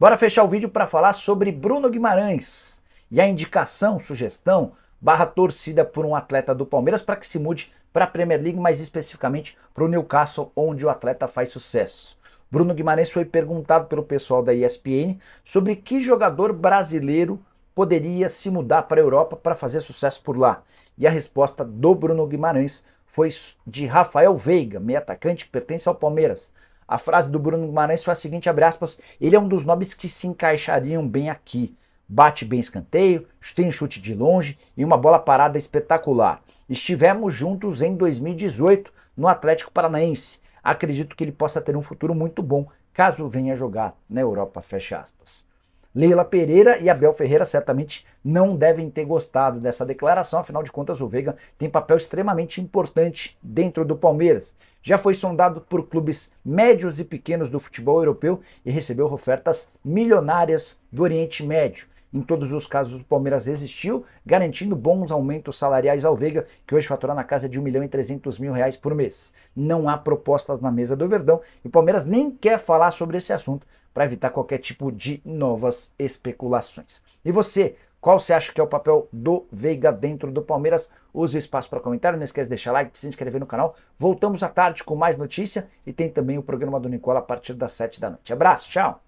Bora fechar o vídeo para falar sobre Bruno Guimarães e a indicação, sugestão, barra torcida por um atleta do Palmeiras para que se mude para a Premier League, mais especificamente para o Newcastle, onde o atleta faz sucesso. Bruno Guimarães foi perguntado pelo pessoal da ESPN sobre que jogador brasileiro poderia se mudar para a Europa para fazer sucesso por lá. E a resposta do Bruno Guimarães foi de Rafael Veiga, meio atacante que pertence ao Palmeiras. A frase do Bruno Guimarães foi a seguinte, abre aspas, ele é um dos nomes que se encaixariam bem aqui. Bate bem escanteio, tem chute de longe e uma bola parada espetacular. Estivemos juntos em 2018 no Atlético Paranaense. Acredito que ele possa ter um futuro muito bom caso venha jogar na Europa, fecha aspas. Leila Pereira e Abel Ferreira certamente não devem ter gostado dessa declaração, afinal de contas o Veiga tem papel extremamente importante dentro do Palmeiras. Já foi sondado por clubes médios e pequenos do futebol europeu e recebeu ofertas milionárias do Oriente Médio. Em todos os casos, o Palmeiras resistiu, garantindo bons aumentos salariais ao Veiga, que hoje fatura na casa de 1 milhão e 300 mil reais por mês. Não há propostas na mesa do Verdão e o Palmeiras nem quer falar sobre esse assunto para evitar qualquer tipo de novas especulações. E você, qual você acha que é o papel do Veiga dentro do Palmeiras? Use o espaço para comentário, não esquece de deixar like, de se inscrever no canal. Voltamos à tarde com mais notícia e tem também o programa do Nicola a partir das 7 da noite. Abraço, tchau!